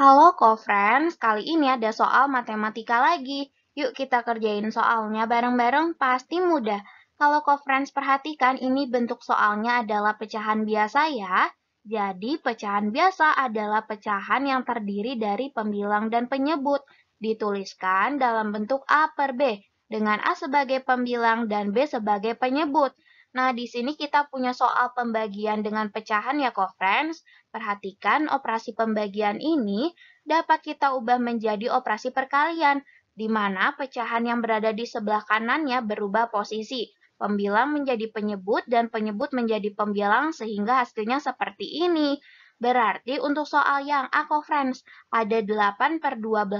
Halo co-friends, kali ini ada soal matematika lagi. Yuk kita kerjain soalnya bareng-bareng, pasti mudah. Kalau co-friends perhatikan, ini bentuk soalnya adalah pecahan biasa ya. Jadi, pecahan biasa adalah pecahan yang terdiri dari pembilang dan penyebut. Dituliskan dalam bentuk A per B, dengan A sebagai pembilang dan B sebagai penyebut. Nah, di sini kita punya soal pembagian dengan pecahan ya, co-friends. Perhatikan operasi pembagian ini dapat kita ubah menjadi operasi perkalian, di mana pecahan yang berada di sebelah kanannya berubah posisi. Pembilang menjadi penyebut dan penyebut menjadi pembilang sehingga hasilnya seperti ini. Berarti untuk soal yang A, co-friends, ada 8 per 12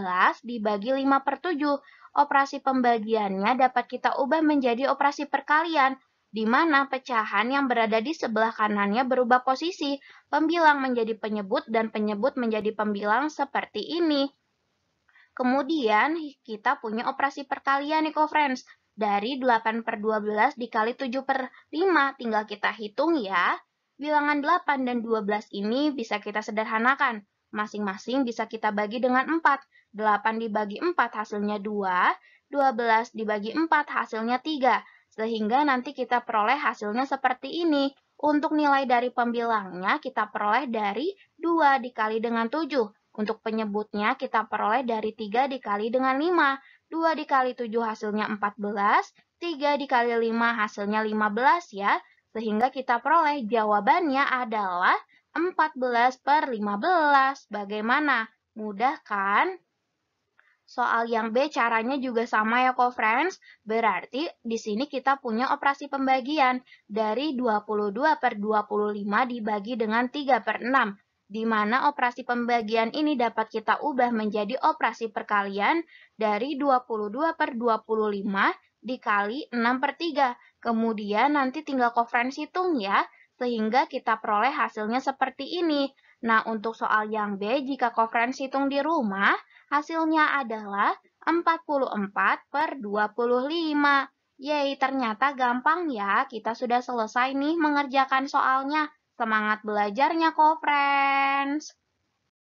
dibagi 5 per 7. Operasi pembagiannya dapat kita ubah menjadi operasi perkalian, di mana pecahan yang berada di sebelah kanannya berubah posisi, pembilang menjadi penyebut dan penyebut menjadi pembilang seperti ini. Kemudian kita punya operasi perkalian nih friends. Dari 8 per 12 dikali 7 per 5, tinggal kita hitung ya. Bilangan 8 dan 12 ini bisa kita sederhanakan. Masing-masing bisa kita bagi dengan 4. 8 dibagi 4 hasilnya 2, 12 dibagi 4 hasilnya 3. Sehingga nanti kita peroleh hasilnya seperti ini. Untuk nilai dari pembilangnya kita peroleh dari 2 dikali dengan 7. Untuk penyebutnya kita peroleh dari 3 dikali dengan 5. 2 dikali 7 hasilnya 14, 3 dikali 5 hasilnya 15 ya. Sehingga kita peroleh jawabannya adalah 14 per 15. Bagaimana? Mudah kan? Soal yang B caranya juga sama ya kok friends. Berarti di sini kita punya operasi pembagian dari 22 per 25 dibagi dengan 3 per 6. Di mana operasi pembagian ini dapat kita ubah menjadi operasi perkalian dari 22 per 25 dikali 6 per 3. Kemudian nanti tinggal kok friends hitung ya sehingga kita peroleh hasilnya seperti ini. Nah, untuk soal yang B, jika Kofrens hitung di rumah, hasilnya adalah 44 per 25. Yeay, ternyata gampang ya. Kita sudah selesai nih mengerjakan soalnya. Semangat belajarnya, Kofrens!